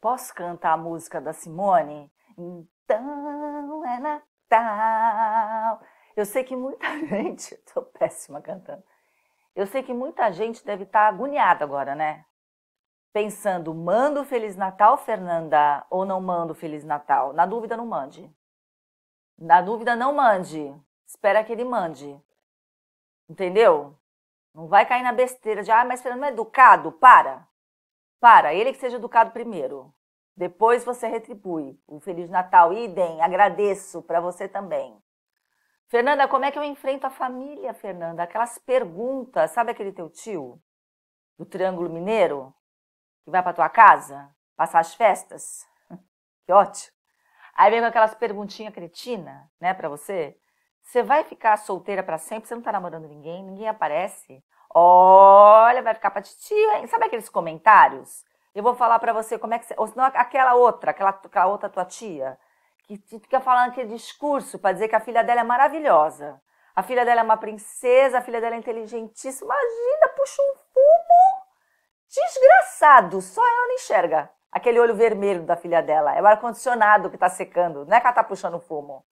Posso cantar a música da Simone? Então é Natal. Eu sei que muita gente. Estou péssima cantando. Eu sei que muita gente deve estar tá agoniada agora, né? Pensando, mando Feliz Natal, Fernanda, ou não mando Feliz Natal? Na dúvida, não mande. Na dúvida, não mande. Espera que ele mande. Entendeu? Não vai cair na besteira de, ah, mas Fernando é educado, para. Para, ele é que seja educado primeiro. Depois você retribui. Um Feliz Natal, idem, agradeço para você também. Fernanda, como é que eu enfrento a família, Fernanda? Aquelas perguntas, sabe aquele teu tio do Triângulo Mineiro que vai para tua casa passar as festas? que ótimo. Aí vem com aquelas perguntinhas cretina, né, para você. Você vai ficar solteira para sempre? Você não tá namorando ninguém? Ninguém aparece? Olha, vai ficar pra titia, hein? Sabe aqueles comentários? Eu vou falar para você como é que você... Ou não aquela outra, aquela, aquela outra tua tia, que fica falando aquele é discurso para dizer que a filha dela é maravilhosa. A filha dela é uma princesa, a filha dela é inteligentíssima. Imagina, puxa um fumo desgraçado. Só ela não enxerga aquele olho vermelho da filha dela. É o ar-condicionado que está secando, não é que ela está puxando fumo,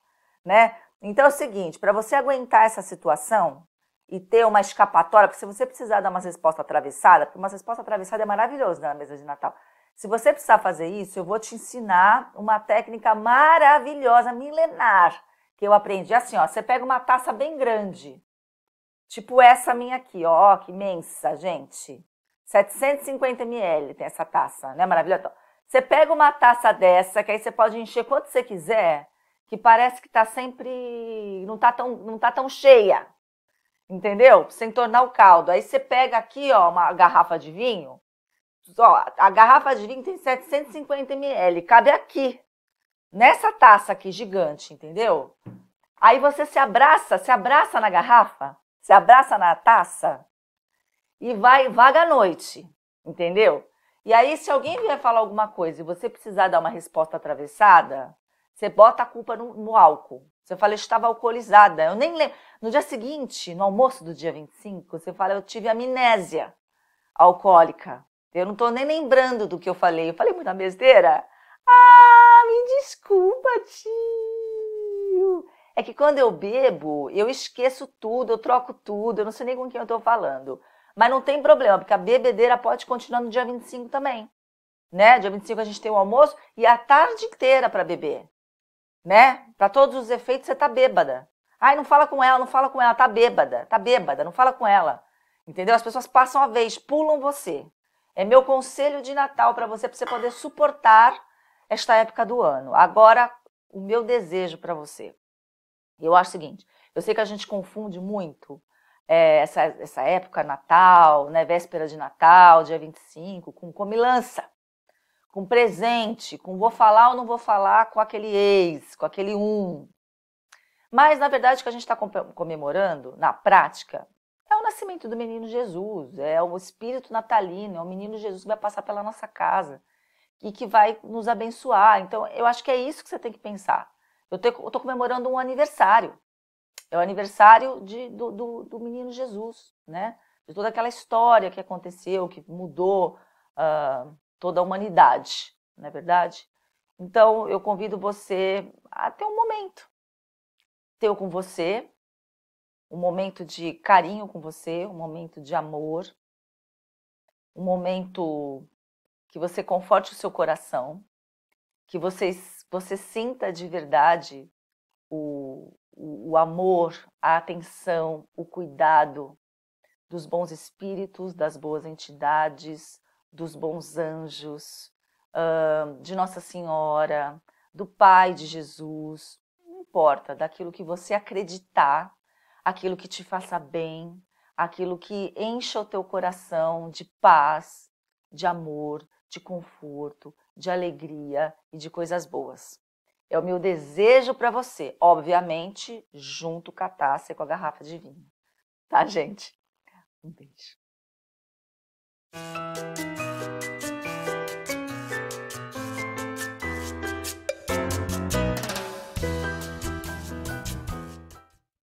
né? Então é o seguinte, para você aguentar essa situação, e ter uma escapatória, porque se você precisar dar uma resposta atravessada, porque uma resposta atravessada é maravilhosa na mesa de Natal. Se você precisar fazer isso, eu vou te ensinar uma técnica maravilhosa, milenar, que eu aprendi assim, ó, você pega uma taça bem grande, tipo essa minha aqui, ó, que imensa, gente. 750 ml tem essa taça, né? Maravilhosa. Você pega uma taça dessa, que aí você pode encher quanto você quiser, que parece que tá sempre não tá tão não tá tão cheia entendeu? Sem tornar o caldo. Aí você pega aqui, ó, uma garrafa de vinho. Ó, a garrafa de vinho tem 750 ml, cabe aqui, nessa taça aqui gigante, entendeu? Aí você se abraça, se abraça na garrafa, se abraça na taça e vai vaga à noite, entendeu? E aí se alguém vier falar alguma coisa e você precisar dar uma resposta atravessada, você bota a culpa no, no álcool. Você fala, eu estava alcoolizada. Eu nem lembro. No dia seguinte, no almoço do dia 25, você fala, eu tive amnésia alcoólica. Eu não estou nem lembrando do que eu falei. Eu falei muita besteira? Ah, me desculpa, tio. É que quando eu bebo, eu esqueço tudo, eu troco tudo, eu não sei nem com quem eu estou falando. Mas não tem problema, porque a bebedeira pode continuar no dia 25 também. Né? Dia 25 a gente tem o almoço e a tarde inteira para beber né? Para todos os efeitos, você tá bêbada. Ai, não fala com ela, não fala com ela, tá bêbada, tá bêbada, não fala com ela. Entendeu? As pessoas passam a vez, pulam você. É meu conselho de Natal para você, para você poder suportar esta época do ano. Agora, o meu desejo para você. Eu acho o seguinte: eu sei que a gente confunde muito é, essa, essa época Natal, né, véspera de Natal, dia 25, com comilança com presente, com vou falar ou não vou falar com aquele ex, com aquele um. Mas, na verdade, o que a gente está comemorando, na prática, é o nascimento do menino Jesus, é o espírito natalino, é o menino Jesus que vai passar pela nossa casa e que vai nos abençoar. Então, eu acho que é isso que você tem que pensar. Eu estou comemorando um aniversário. É o aniversário de, do, do, do, menino Jesus, né? De toda aquela história que aconteceu, que mudou uh, toda a humanidade, não é verdade? Então eu convido você a ter um momento teu com você, um momento de carinho com você, um momento de amor, um momento que você conforte o seu coração, que você, você sinta de verdade o, o, o amor, a atenção, o cuidado dos bons espíritos, das boas entidades, dos bons anjos, de Nossa Senhora, do Pai de Jesus, não importa, daquilo que você acreditar, aquilo que te faça bem, aquilo que encha o teu coração de paz, de amor, de conforto, de alegria e de coisas boas. É o meu desejo para você, obviamente, junto com a taça e com a garrafa de vinho. Tá, gente? Um beijo.